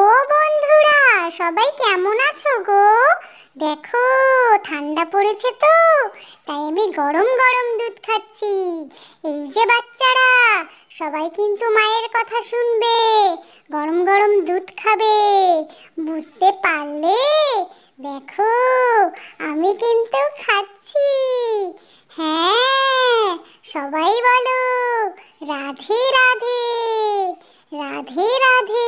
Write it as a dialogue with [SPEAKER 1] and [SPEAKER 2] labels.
[SPEAKER 1] ও বন্ধুরা সবাই কেমন আছো গো দেখো ঠান্ডা পড়েছে তো তাই আমি গরম গরম দুধ খাচ্ছি এই যে বাচ্চারা সবাই কিন্তু মায়ের কথা শুনবে গরম গরম দুধ খাবে বুঝতে পারলে দেখো আমি কিন্তু খাচ্ছি হ্যাঁ সবাই বলো রাধে রাধে রাধে রাধে